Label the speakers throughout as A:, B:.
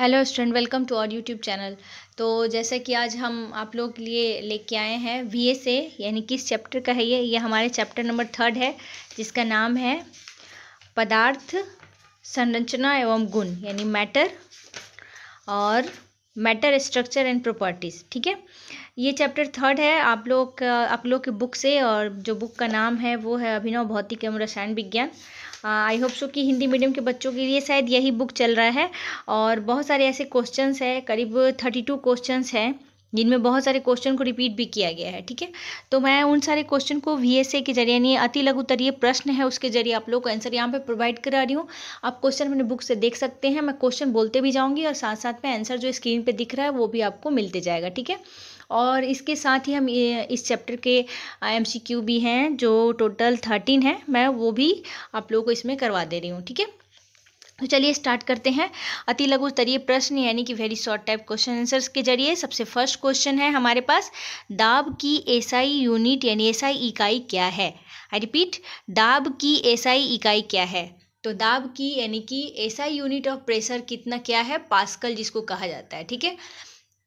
A: hello student welcome to our YouTube channel तो जैसे कि आज हम आप लोग के लिए लेके आए हैं वी एस ए यानी किस चैप्टर का है ये ये हमारे चैप्टर नंबर थर्ड है जिसका नाम है पदार्थ संरचना एवं गुण यानी मैटर और मैटर स्ट्रक्चर एंड प्रॉपर्टीज़ ठीक है ये चैप्टर थर्ड है आप लोग आप लोग की बुक से और जो बुक का नाम है वो है अभिनव भौतिक एवं रसायन विज्ञान आई होप सो कि हिंदी मीडियम के बच्चों के लिए शायद यही बुक चल रहा है और बहुत सारे ऐसे क्वेश्चंस है करीब थर्टी टू क्वेश्चन हैं जिनमें बहुत सारे क्वेश्चन को रिपीट भी किया गया है ठीक है तो मैं उन सारे क्वेश्चन को वी एस ए के जरिए यानी अति लघुतरीय प्रश्न है उसके जरिए आप लोग को आंसर यहाँ पे प्रोवाइड करा रही हूँ आप क्वेश्चन अपने बुक से देख सकते हैं मैं क्वेश्चन बोलते भी जाऊँगी और साथ साथ में आंसर जो स्क्रीन पर दिख रहा है वो भी आपको मिलते जाएगा ठीक है और इसके साथ ही हम इस चैप्टर के एम भी हैं जो टोटल थर्टीन है मैं वो भी आप लोगों को इसमें करवा दे रही हूँ ठीक है तो चलिए स्टार्ट करते हैं अति लघु स्तरीय प्रश्न यानी कि very short type question answers के जरिए सबसे फर्स्ट क्वेश्चन है हमारे पास दाब की एसआई यूनिट यानी एसआई इकाई क्या है आई रिपीट दाब की एसआई इकाई क्या है तो दाब की यानी कि एसआई यूनिट ऑफ प्रेशर कितना क्या है पास्कल जिसको कहा जाता है ठीक है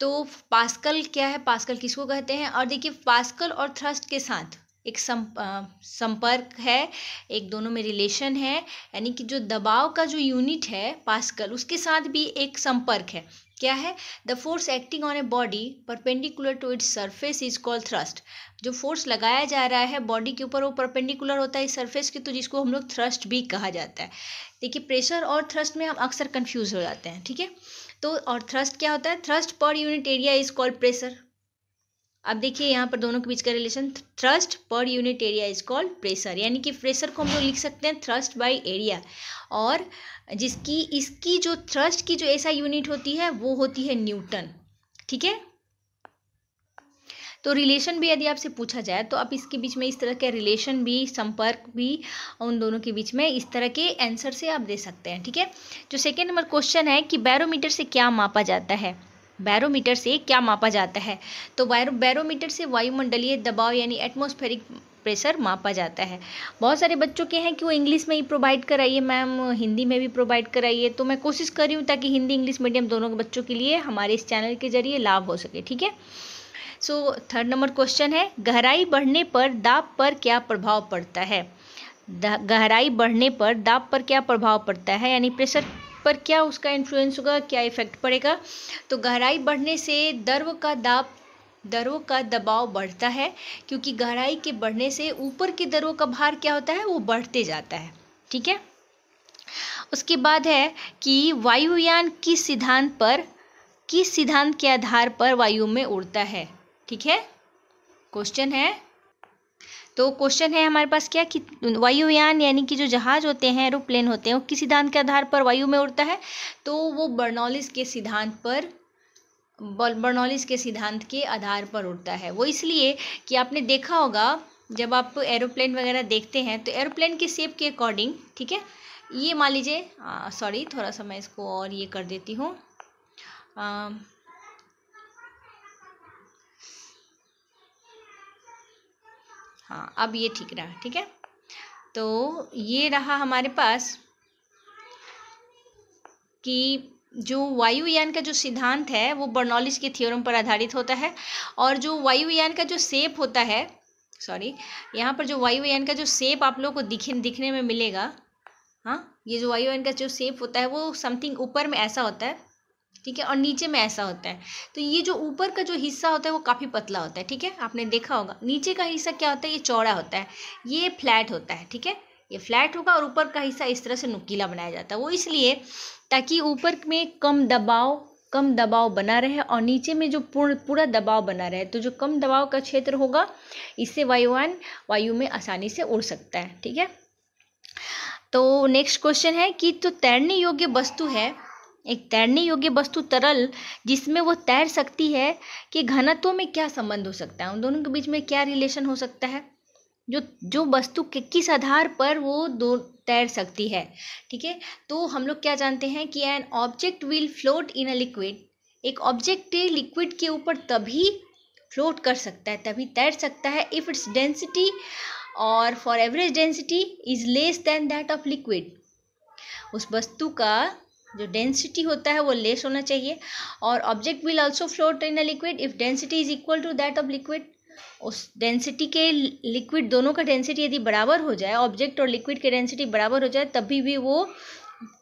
A: तो पास्कल क्या है पास्कल किसको कहते हैं और देखिए पास्कल और थ्रस्ट के साथ एक संपर्क है एक दोनों में रिलेशन है यानी कि जो दबाव का जो यूनिट है पास्कल उसके साथ भी एक संपर्क है क्या है the force acting on a body perpendicular to its surface is called thrust जो फोर्स लगाया जा रहा है बॉडी के ऊपर वो परपेंडिकुलर होता है इस सरफेस के तो जिसको हम लोग थ्रस्ट भी कहा जाता है देखिए प्रेशर और थ्रस्ट में हम अक्सर कन्फ्यूज़ हो जाते हैं ठीक है तो और थ्रस्ट क्या होता है thrust per unit area is called pressure अब देखिए यहाँ पर दोनों के बीच का relation thrust per unit area is called pressure यानी कि प्रेशर को हम लोग लिख सकते हैं थ्रस्ट बाय एरिया और जिसकी इसकी जो थ्रस्ट की जो ऐसा यूनिट होती है वो होती है न्यूटन ठीक है तो रिलेशन भी यदि आपसे पूछा जाए तो आप इसके बीच में इस तरह के रिलेशन भी संपर्क भी उन दोनों के बीच में इस तरह के आंसर से आप दे सकते हैं ठीक है जो सेकेंड नंबर क्वेश्चन है कि बैरोमीटर से क्या मापा जाता है बैरोमीटर से क्या मापा जाता है तो बैरो बैरोमीटर से वायुमंडलीय दबाव यानी एटमोस्फेरिक प्रेशर मापा जाता है बहुत सारे बच्चों के हैं कि वो इंग्लिश में ही प्रोवाइड कराइए मैम हिंदी में भी प्रोवाइड कराइए तो मैं कोशिश कर रही हूँ ताकि हिंदी इंग्लिश मीडियम दोनों बच्चों के लिए हमारे इस चैनल के जरिए लाभ हो सके ठीक है सो थर्ड नंबर क्वेश्चन है गहराई बढ़ने पर दाब पर क्या प्रभाव पड़ता है गहराई बढ़ने पर दाब पर क्या प्रभाव पड़ता है यानी प्रेशर पर क्या उसका इन्फ्लुएंस होगा क्या इफेक्ट पड़ेगा तो गहराई बढ़ने से दर्व का दाप दरों का दबाव बढ़ता है क्योंकि गहराई के बढ़ने से ऊपर की दरों का भार क्या होता है वो बढ़ते जाता है ठीक है उसके बाद है कि वायुयान किस सिद्धांत पर किस सिद्धांत के आधार पर वायु में उड़ता है ठीक है क्वेश्चन है तो क्वेश्चन है हमारे पास क्या कि वायुयान यानी कि जो जहाज होते हैं एरोप्लेन होते हैं वो किस सिद्धांत के आधार पर वायु में उड़ता है तो वो बर्नॉलिस के सिद्धांत पर बर्नॉलिस के सिद्धांत के आधार पर उड़ता है वो इसलिए कि आपने देखा होगा जब आप एरोप्लेन वगैरह देखते हैं तो एरोप्लेन के सेप के अकॉर्डिंग ठीक है ये मान लीजिए सॉरी थोड़ा सा मैं इसको और ये कर देती हूँ हाँ अब ये ठीक रहा ठीक है तो ये रहा हमारे पास कि जो वायुयान का जो सिद्धांत है वो बर्नॉलिज के थियोरम पर आधारित होता है और जो वायुयान का जो सेप होता है सॉरी यहाँ पर जो वायुयान का जो सेप आप लोग को दिखे दिखने में मिलेगा हाँ ये जो वायुयान का जो सेप होता है वो समथिंग ऊपर में ऐसा होता है ठीक है और नीचे में ऐसा होता है तो ये जो ऊपर का जो हिस्सा होता है वो काफ़ी पतला होता है ठीक है आपने देखा होगा नीचे का हिस्सा क्या होता है ये चौड़ा होता है ये फ्लैट होता है ठीक है ये फ्लैट होगा और ऊपर का हिस्सा इस तरह से नुकीला बनाया जाता है वो इसलिए ताकि ऊपर में कम दबाव कम दबाव बना रहे और नीचे में जो पूर्ण पूरा दबाव बना रहे तो जो कम दबाव का क्षेत्र होगा इससे वायुवान वायु में आसानी से उड़ सकता है ठीक है तो नेक्स्ट क्वेश्चन है कि तो तैरने योग्य वस्तु है एक तैरने योग्य वस्तु तरल जिसमें वो तैर सकती है कि घनत्व में क्या संबंध हो सकता है उन दोनों के बीच में क्या रिलेशन हो सकता है जो जो वस्तु के किस आधार पर वो दो तैर सकती है ठीक है तो हम लोग क्या जानते हैं कि an object will float in a liquid एक ऑब्जेक्ट लिक्विड के ऊपर तभी फ्लोट कर सकता है तभी तैर सकता है इफ़ इट्स डेंसिटी और for average density is less than that of liquid उस वस्तु का जो डेंसिटी होता है वो लेस होना चाहिए और object will also float in a liquid if density is equal to that of liquid उस डेंसिटी के लिक्विड दोनों का डेंसिटी यदि बराबर हो जाए ऑब्जेक्ट और लिक्विड के डेंसिटी बराबर हो जाए तभी भी वो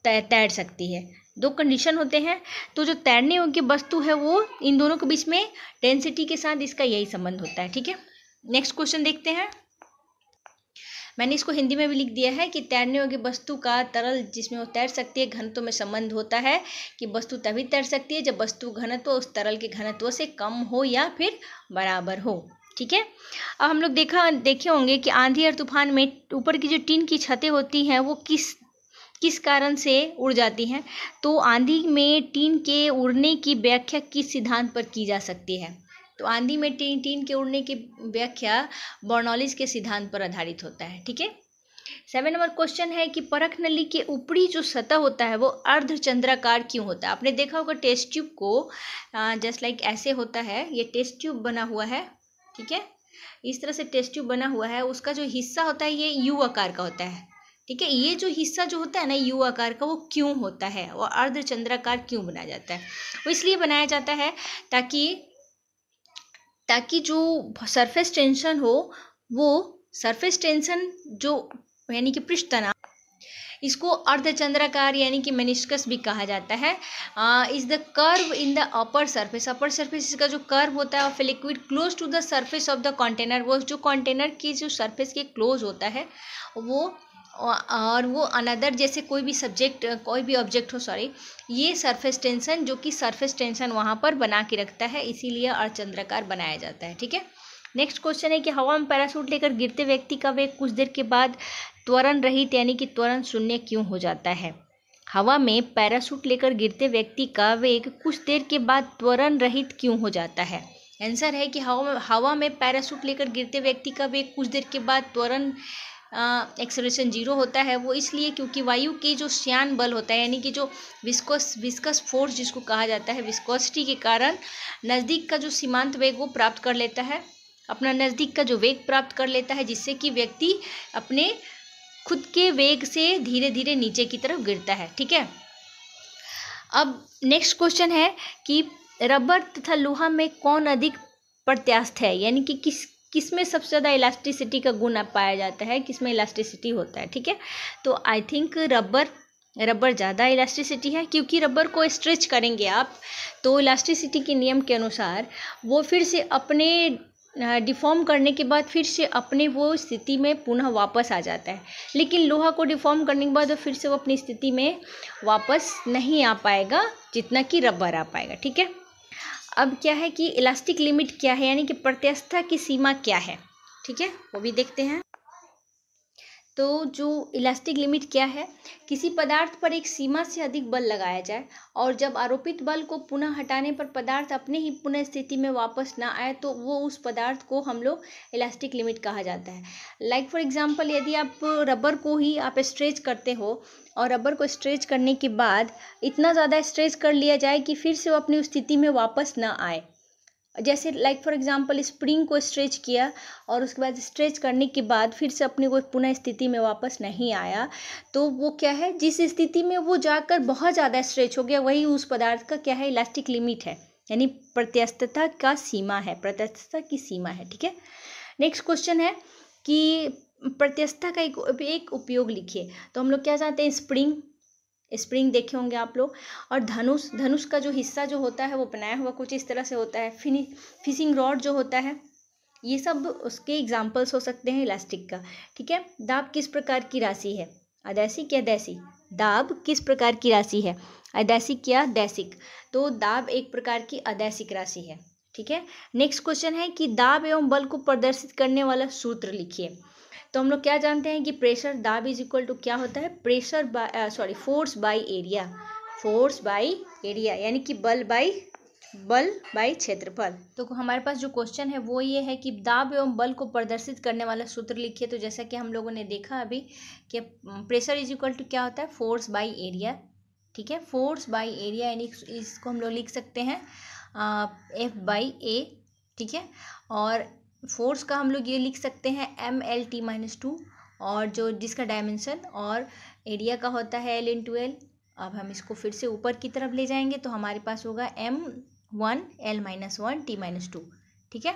A: तैर सकती है दो कंडीशन होते हैं तो जो तैरने योग्य वस्तु है वो इन दोनों के बीच में डेंसिटी के साथ इसका यही संबंध होता है ठीक है नेक्स्ट क्वेश्चन देखते हैं मैंने इसको हिंदी में भी लिख दिया है कि तैरने योग्य वस्तु का तरल जिसमें वो तैर सकती है घनत्व में संबंध होता है कि वस्तु तभी तैर सकती है जब वस्तु घनत्व उस तरल के घनत्व से कम हो या फिर बराबर हो ठीक है अब हम लोग देखा देखे होंगे कि आंधी और तूफान में ऊपर की जो टीन की छतें होती हैं वो किस किस कारण से उड़ जाती हैं तो आंधी में टीन के उड़ने की व्याख्या किस सिद्धांत पर की जा सकती है तो आंधी में टीन टीन के उड़ने की व्याख्या बॉर्नॉलिज के सिद्धांत पर आधारित होता है ठीक है सेवन नंबर क्वेश्चन है कि परख नली के ऊपरी जो सतह होता है वो अर्ध चंद्राकार क्यों होता है आपने देखा होगा टेस्ट ट्यूब को जस्ट लाइक ऐसे होता है ये टेस्ट ट्यूब बना हुआ है ठीक है इस तरह से टेस्ट ट्यूब बना हुआ है उसका जो हिस्सा होता है ये यू आकार का होता है ठीक है ये जो हिस्सा जो होता है ना यू आकार का वो क्यों होता है और अर्धचंद्राकार क्यों बनाया जाता है वो इसलिए बनाया जाता है ताकि ताकि जो सरफेस टेंशन हो वो सरफेस टेंशन जो यानी कि पृष्ठ तनाव इसको अर्धचंद्राकार यानी कि मेनिस्कस भी कहा जाता है is the curve in the upper surface upper surface इसका जो कर्व होता है of a liquid close to the surface of the container वो जो कंटेनर की जो सरफेस के क्लोज होता है वो और वो अनदर जैसे कोई भी सब्जेक्ट कोई भी ऑब्जेक्ट हो सॉरी ये सरफेस टेंशन जो कि सरफेस टेंशन वहाँ पर बना के रखता है इसीलिए अर्धचंद्राकार बनाया जाता है ठीक है नेक्स्ट क्वेश्चन है कि हवा में पैरासूट लेकर गिरते व्यक्ति का वेग कुछ देर के बाद त्वरण रहित यानी कि त्वरण शून्य क्यों हो जाता है हवा में पैरासूट लेकर गिरते व्यक्ति का वेग कुछ देर के बाद त्वरण रहित क्यों हो जाता है आंसर है कि हवा में हवा में पैरासूट लेकर गिरते व्यक्ति का वेग कुछ देर के बाद त्वरण एक्सलेशन जीरो होता है वो इसलिए क्योंकि वायु के जो श्यान बल होता है यानी कि जो विस्कोस विस्कस फोर्स जिसको कहा जाता है विस्कोसिटी के कारण नज़दीक का जो सीमांत वेग वो प्राप्त कर लेता है अपना नज़दीक का जो वेग प्राप्त कर लेता है जिससे कि व्यक्ति अपने खुद के वेग से धीरे धीरे नीचे की तरफ गिरता है ठीक है अब नेक्स्ट क्वेश्चन है कि रबर तथा लोहा में कौन अधिक प्रत्यास्थ है यानी कि किस किस में सबसे ज़्यादा इलास्टिसिटी का गुण पाया जाता है किस में इलास्टिसिटी होता है ठीक है तो आई थिंक रबर रबर ज़्यादा इलास्टिसिटी है क्योंकि रबर को स्ट्रेच करेंगे आप तो इलास्टिसिटी के नियम के अनुसार वो फिर से अपने डिफॉर्म करने के बाद फिर से अपने वो स्थिति में पुनः वापस आ जाता है लेकिन लोहा को डिफॉर्म करने के बाद वो फिर से वो अपनी स्थिति में वापस नहीं आ पाएगा जितना कि रबर आ पाएगा ठीक है अब क्या है कि इलास्टिक लिमिट क्या है यानी कि प्रत्यस्था की सीमा क्या है ठीक है वो भी देखते हैं तो जो इलास्टिक लिमिट क्या है किसी पदार्थ पर एक सीमा से अधिक बल लगाया जाए और जब आरोपित बल को पुनः हटाने पर पदार्थ अपने ही पुनः स्थिति में वापस ना आए तो वो उस पदार्थ को हम लोग इलास्टिक लिमिट कहा जाता है लाइक फॉर एग्जांपल यदि आप रबर को ही आप स्ट्रेच करते हो और रबर को स्ट्रेच करने के बाद इतना ज़्यादा स्ट्रेच कर लिया जाए कि फिर से वो अपनी स्थिति में वापस ना आए जैसे लाइक फॉर एग्जांपल स्प्रिंग को स्ट्रेच किया और उसके बाद स्ट्रेच करने के बाद फिर से अपने को पुनः स्थिति में वापस नहीं आया तो वो क्या है जिस स्थिति में वो जाकर बहुत ज़्यादा स्ट्रेच हो गया वही उस पदार्थ का क्या है इलास्टिक लिमिट है यानी प्रत्यस्थता का सीमा है प्रत्यस्थता की सीमा है ठीक है नेक्स्ट क्वेश्चन है कि प्रत्यस्थता का एक एक उपयोग लिखिए तो हम लोग क्या चाहते हैं स्प्रिंग स्प्रिंग देखे होंगे आप लोग और धनुष धनुष का जो हिस्सा जो होता है वो बनाया हुआ कुछ इस तरह से होता है फिनि फिशिंग रॉड जो होता है ये सब उसके एग्जाम्पल्स हो सकते हैं इलास्टिक का ठीक है दाब किस प्रकार की राशि है अदैसिक या दैसी दाब किस प्रकार की राशि है अदैसिक या दैसिक तो दाब एक प्रकार की अदैसिक राशि है ठीक है नेक्स्ट क्वेश्चन है कि दाब एवं बल को प्रदर्शित करने वाला सूत्र लिखिए तो हम लोग क्या जानते हैं कि प्रेशर दाब इज इक्वल टू क्या होता है pressure sorry force by area force by area यानी कि बल बाई बल बाई क्षेत्रफल तो हमारे पास जो क्वेश्चन है वो ये है कि दाब एवं बल को प्रदर्शित करने वाला सूत्र लिखिए तो जैसा कि हम लोगों ने देखा अभी कि प्रेशर इज इक्वल टू क्या होता है फोर्स बाई एरिया ठीक है फोर्स बाई एरिया यानी इसको हम लोग लिख सकते हैं एफ बाई ए ठीक है और फोर्स का हम लोग ये लिख सकते हैं M L T minus two और जो जिसका डायमेंशन और एरिया का होता है एल इन टू एल अब हम इसको फिर से ऊपर की तरफ ले जाएंगे तो हमारे पास होगा M one L minus one T minus two ठीक है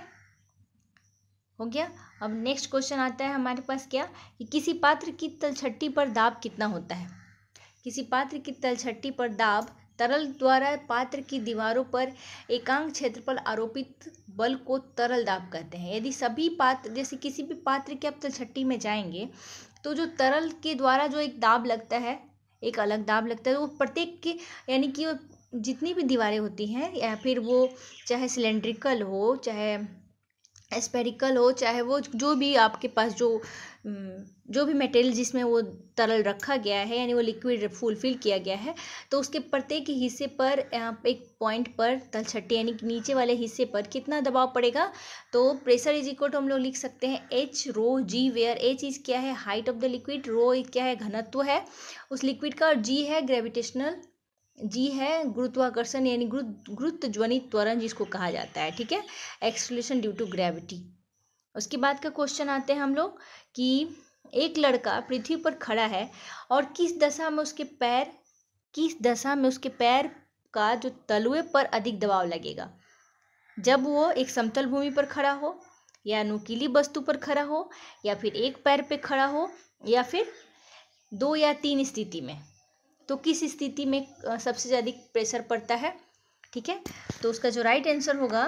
A: हो गया अब नेक्स्ट क्वेश्चन आता है हमारे पास क्या कि किसी पात्र की तलछट्टी पर दाब कितना होता है किसी पात्र की तलछट्टी पर दाब तरल द्वारा पात्र की दीवारों पर एकांक क्षेत्रफल आरोपित बल को तरल दाब कहते हैं यदि सभी पात्र जैसे किसी भी पात्र के अब तलछट्टी में जाएंगे तो जो तरल के द्वारा जो एक दाब लगता है एक अलग दाब लगता है वो प्रत्येक के यानी कि जितनी भी दीवारें होती हैं या फिर वो चाहे सिलेंड्रिकल हो चाहे स्पेरिकल हो चाहे वो जो भी आपके पास जो जो भी मटेरियल जिसमें वो तरल रखा गया है यानी वो लिक्विड फुलफिल किया गया है तो उसके प्रत्येक हिस्से पर एक पॉइंट पर तलछट्टी यानी नीचे वाले हिस्से पर कितना दबाव पड़ेगा तो प्रेशर इज इक्वल टू हम लोग लिख सकते हैं H rho G where H is क्या है height of the liquid rho क्या है घनत्व है उस लिक्विड का और जी है ग्रेविटेशनल जी है गुरुत्वाकर्षण यानी गुरु गुरुत्वज्वनी त्वरण जिसको कहा जाता है ठीक है एक्सलेशन ड्यू टू ग्रेविटी उसके बाद का क्वेश्चन आते हैं हम लोग कि एक लड़का पृथ्वी पर खड़ा है और किस दशा में उसके पैर किस दशा में उसके पैर का जो तलुए पर अधिक दबाव लगेगा जब वो एक समतल भूमि पर खड़ा हो या नुकीली वस्तु पर खड़ा हो या फिर एक पैर पे खड़ा हो या फिर दो या तीन स्थिति में तो किस स्थिति में सबसे ज़्यादा प्रेशर पड़ता है ठीक है तो उसका जो राइट आंसर होगा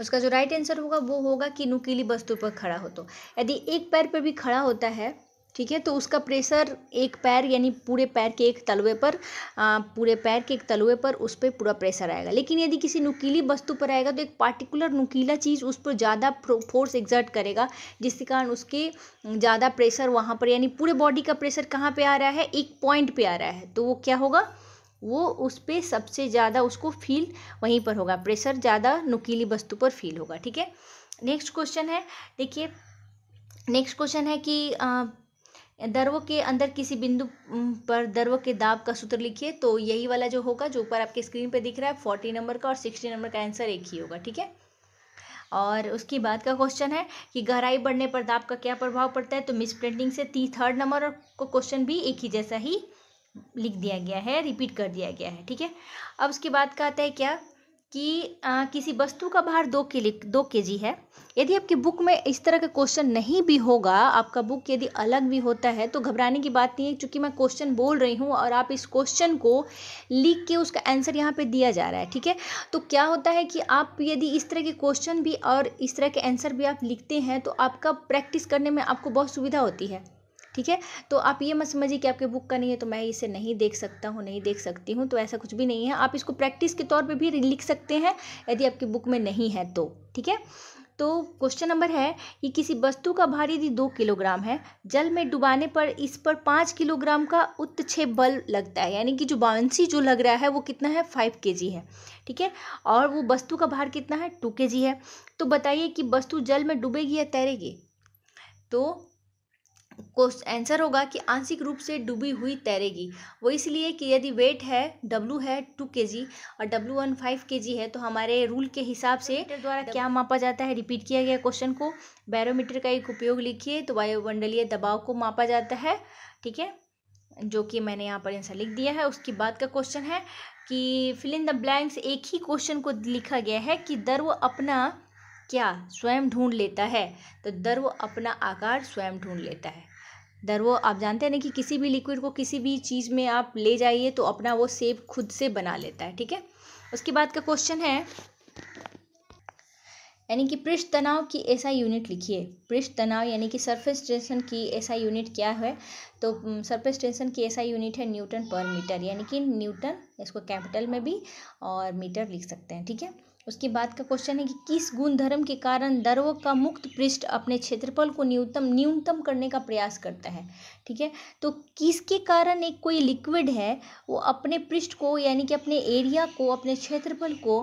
A: उसका जो राइट आंसर होगा वो होगा कि नुकीली वस्तु पर खड़ा हो तो यदि एक पैर पर भी खड़ा होता है ठीक है तो उसका प्रेशर एक पैर यानी पूरे पैर के एक तलवे पर आ, पूरे पैर के एक तलवे पर उस पर पूरा प्रेशर आएगा लेकिन यदि किसी नुकीली वस्तु पर आएगा तो एक पार्टिकुलर नुकीला चीज़ उस पर ज़्यादा फोर्स एग्जर्ट करेगा जिसके कारण उसके ज़्यादा प्रेशर वहाँ पर यानी पूरे बॉडी का प्रेशर कहाँ पर आ रहा है एक पॉइंट पर आ रहा है तो वो क्या होगा वो उस पर सबसे ज़्यादा उसको फील वहीं पर होगा प्रेशर ज़्यादा नुकीली वस्तु पर फील होगा ठीक है नेक्स्ट क्वेश्चन है देखिए नेक्स्ट क्वेश्चन है कि दर्व के अंदर किसी बिंदु पर दर्व के दाब का सूत्र लिखिए तो यही वाला जो होगा जो ऊपर आपके स्क्रीन पे दिख रहा है फोर्टी नंबर का और सिक्सटी नंबर का आंसर एक ही होगा ठीक है और उसकी बाद का क्वेश्चन है कि गहराई बढ़ने पर दाब का क्या प्रभाव पड़ता है तो मिस प्रिंटिंग से ती थर्ड नंबर को क्वेश्चन भी एक ही जैसा ही लिख दिया गया है रिपीट कर दिया गया है ठीक है अब उसके बाद का आता है क्या कि आ, किसी वस्तु का भार दो किलो दो के जी है यदि आपकी बुक में इस तरह का क्वेश्चन नहीं भी होगा आपका बुक यदि अलग भी होता है तो घबराने की बात नहीं है क्योंकि मैं क्वेश्चन बोल रही हूँ और आप इस क्वेश्चन को लिख के उसका आंसर यहाँ पे दिया जा रहा है ठीक है तो क्या होता है कि आप यदि इस तरह के क्वेश्चन भी और इस तरह के आंसर भी आप लिखते हैं तो आपका प्रैक्टिस करने में आपको बहुत सुविधा होती है ठीक है तो आप ये मत समझिए कि आपके बुक का नहीं है तो मैं इसे नहीं देख सकता हूँ नहीं देख सकती हूँ तो ऐसा कुछ भी नहीं है आप इसको प्रैक्टिस के तौर पर भी लिख सकते हैं यदि आपकी बुक में नहीं है तो ठीक है तो क्वेश्चन नंबर है कि किसी वस्तु का भार यदि दो किलोग्राम है जल में डुबाने पर इस पर पाँच किलोग्राम का उत्क्षेप बल लगता है यानी कि जो बाउंसी जो लग रहा है वो कितना है फाइव के जी है ठीक है और वो वस्तु का भार कितना है टू के जी है तो बताइए कि वस्तु जल में डूबेगी या तैरेगी तो क्वेश्चन आंसर होगा कि आंशिक रूप से डूबी हुई तैरेगी वो इसलिए कि यदि वेट है डब्लू है टू के जी और डब्लू वन फाइव के जी है तो हमारे रूल के हिसाब से द्वारा क्या मापा जाता है रिपीट किया गया क्वेश्चन को बैरोमीटर का एक उपयोग लिखिए तो वायुमंडलीय दबाव को मापा जाता है ठीक है जो कि मैंने यहाँ पर आंसर लिख दिया है उसके बाद का क्वेश्चन है कि फिल इन द ब्लैंक्स एक ही क्वेश्चन को लिखा गया है कि दर्व अपना क्या स्वयं ढूंढ लेता है तो दर्व अपना आकार स्वयं ढूंढ लेता है दर वो आप जानते हैं ना कि किसी भी लिक्विड को किसी भी चीज़ में आप ले जाइए तो अपना वो सेब खुद से बना लेता है ठीक है उसके बाद का क्वेश्चन है यानी कि पृष्ठ तनाव की ऐसा यूनिट लिखिए पृष्ठ तनाव यानी कि सरफेस टेंशन की ऐसा यूनिट क्या है तो सरफेस टेंशन की ऐसा यूनिट है न्यूटन पर मीटर यानी कि न्यूटन इसको कैपिटल में भी और मीटर लिख सकते हैं ठीक है उसके बाद का क्वेश्चन है कि किस गुण धर्म के कारण दर्व का मुक्त पृष्ठ अपने क्षेत्रफल को न्यूनतम न्यूनतम करने का प्रयास करता है ठीक है तो किसके कारण एक कोई लिक्विड है वो अपने पृष्ठ को यानी कि अपने एरिया को अपने क्षेत्रफल को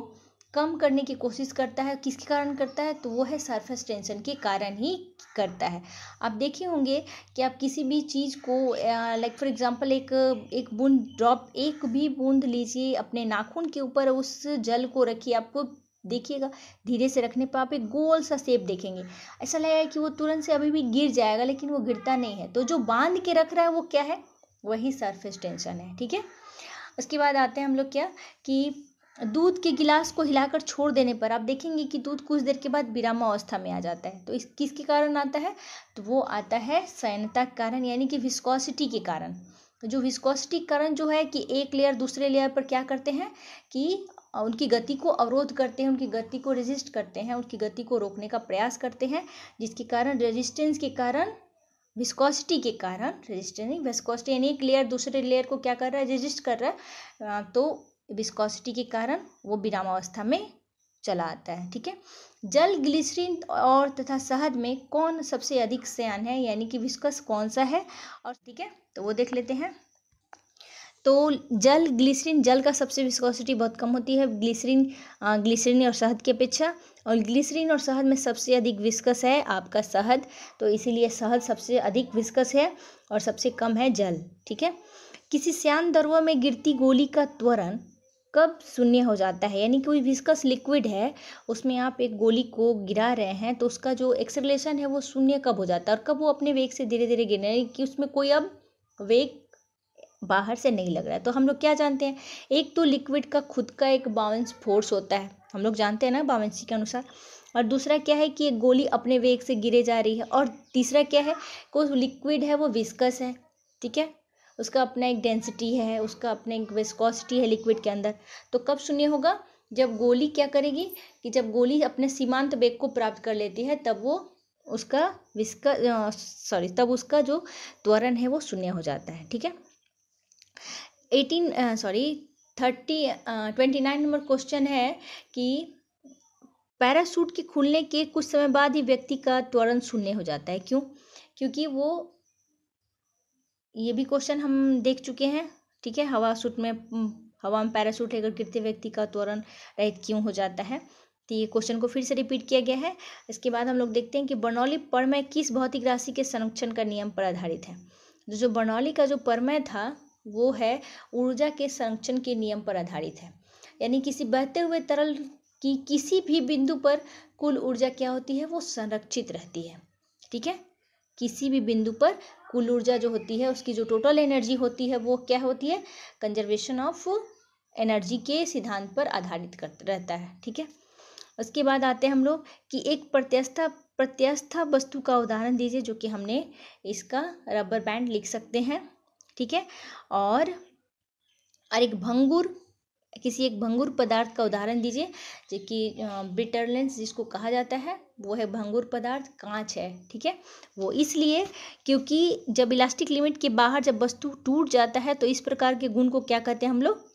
A: कम करने की कोशिश करता है किसके कारण करता है तो वो है सरफेस टेंशन के कारण ही करता है आप देखे होंगे कि आप किसी भी चीज़ को लाइक फॉर एग्जांपल एक एक बूंद ड्रॉप एक भी बूंद लीजिए अपने नाखून के ऊपर उस जल को रखिए आपको देखिएगा धीरे से रखने पर आप एक गोल सा सेप देखेंगे ऐसा लगेगा कि वो तुरंत से अभी भी गिर जाएगा लेकिन वो गिरता नहीं है तो जो बांध के रख रहा है वो क्या है वही सरफेस टेंशन है ठीक है उसके बाद आते हैं हम लोग क्या कि दूध के गिलास को हिलाकर छोड़ देने पर आप देखेंगे कि दूध कुछ देर के बाद विरामावस्था में आ जाता है तो इस किसके कारण आता है तो वो आता है सैनता के कारण यानी कि विस्कोसिटी के कारण जो विस्कोसिटी कारण जो है कि एक लेयर दूसरे लेयर पर क्या करते हैं कि उनकी गति को अवरोध करते हैं उनकी गति को रेजिस्ट करते हैं उनकी गति को रोकने का प्रयास करते हैं जिसके कारण रेजिस्टेंस के कारण विस्कोसिटी के कारण रेजिस्टेंस विस्कोसिटी यानी एक लेयर दूसरे लेयर को क्या कर रहा है रेजिस्ट कर रहा है तो विस्कोसिटी के कारण वो विरामावस्था में चला आता है ठीक है जल ग्लिसरीन और तथा शहद में कौन सबसे अधिक सयान है यानी कि विस्कस कौन सा है और ठीक है तो वो देख लेते हैं तो जल ग्लिसरीन जल का सबसे विस्कोसिटी बहुत कम होती है ग्लिसरीन ग्लिसरीन और शहद की अपेक्षा और ग्लिसरीन और शहद में सबसे अधिक विस्कस है आपका शहद तो इसीलिए शहद सबसे अधिक विस्कस है और सबसे कम है जल ठीक है किसी श्यान दरवा में गिरती गोली का त्वरण कब शून्य हो जाता है यानी कोई विस्कस लिक्विड है उसमें आप एक गोली को गिरा रहे हैं तो उसका जो एक्सलेशन है वो शून्य कब हो जाता है और कब वो अपने वेग से धीरे धीरे गिर यानी कि उसमें कोई अब वेग बाहर से नहीं लग रहा है तो हम लोग क्या जानते हैं एक तो लिक्विड का खुद का एक बाउंस फोर्स होता है हम लोग जानते हैं ना बावंसी के अनुसार और दूसरा क्या है कि एक गोली अपने वेग से गिरे जा रही है और तीसरा क्या है कोई लिक्विड है वो विस्कस है ठीक है उसका अपना एक डेंसिटी है उसका अपना एक वेस्कॉसिटी है लिक्विड के अंदर तो कब शून्य होगा जब गोली क्या करेगी कि जब गोली अपने सीमांत बेग को प्राप्त कर लेती है तब वो उसका विस्क सॉरी तब उसका जो त्वरण है वो शून्य हो जाता है ठीक है eighteen sorry thirty twenty nine number question है कि पैरासूट के खुलने के कुछ समय बाद ही व्यक्ति का त्वरण शून्य हो जाता है क्यों क्योंकि वो ये भी क्वेश्चन हम देख चुके हैं ठीक है हवा सूट में हवा में है लेकर गिरते व्यक्ति का त्वरण रहित क्यों हो जाता है तो ये क्वेश्चन को फिर से रिपीट किया गया है इसके बाद हम लोग देखते हैं कि बर्नौली परमय किस भौतिक राशि के संरक्षण का नियम पर आधारित है तो जो बर्नौली का जो परमय था वो है ऊर्जा के संरक्षण के नियम पर आधारित है यानी किसी बहते हुए तरल की किसी भी बिंदु पर कुल ऊर्जा क्या होती है वो संरक्षित रहती है ठीक है किसी भी बिंदु पर कुल ऊर्जा जो होती है उसकी जो टोटल एनर्जी होती है वो क्या होती है कंजर्वेशन ऑफ एनर्जी के सिद्धांत पर आधारित कर रहता है ठीक है उसके बाद आते हैं हम लोग कि एक प्रत्यस्था प्रत्यस्था वस्तु का उदाहरण दीजिए जो कि हमने इसका रबर बैंड लिख सकते हैं ठीक है और और एक भंगुर किसी एक भंगुर पदार्थ का उदाहरण दीजिए जो कि बिटरलेंस जिसको कहा जाता है वो है भंगुर पदार्थ कांच है ठीक है वो इसलिए क्योंकि जब इलास्टिक लिमिट के बाहर जब वस्तु टूट जाता है तो इस प्रकार के गुण को क्या कहते हैं हम लोग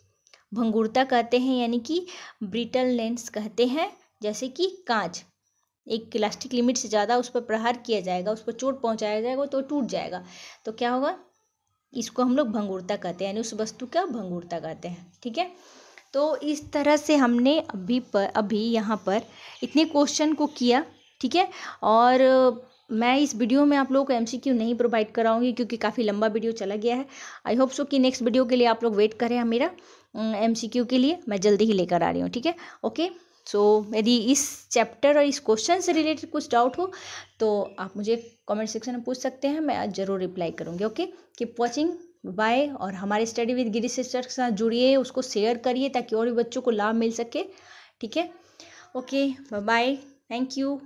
A: भंगुरता कहते हैं यानी कि ब्रिटल लेंस कहते हैं जैसे कि कांच एक इलास्टिक लिमिट से ज़्यादा उस पर प्रहार किया जाएगा उस पर चोट पहुँचाया जाएगा तो टूट जाएगा तो क्या होगा इसको हम लोग भंगुरता कहते हैं यानी उस वस्तु का भंगुरता कहते हैं ठीक है तो इस तरह से हमने अभी पर अभी यहाँ पर इतने क्वेश्चन को किया ठीक है और मैं इस वीडियो में आप लोगों को एमसीक्यू नहीं प्रोवाइड कराऊंगी क्योंकि काफ़ी लंबा वीडियो चला गया है आई होप सो कि नेक्स्ट वीडियो के लिए आप लोग वेट करें मेरा एमसीक्यू के लिए मैं जल्दी ही लेकर आ रही हूँ ठीक है ओके सो so, यदि इस चैप्टर और इस क्वेश्चन से रिलेटेड कुछ डाउट हो तो आप मुझे कमेंट सेक्शन में पूछ सकते हैं मैं आज ज़रूर रिप्लाई करूँगी ओके कीप वॉचिंग बाय और हमारे स्टडी विद गिरी सिस्टर के साथ जुड़िए उसको शेयर करिए ताकि और भी बच्चों को लाभ मिल सके ठीक है ओके बाय थैंक यू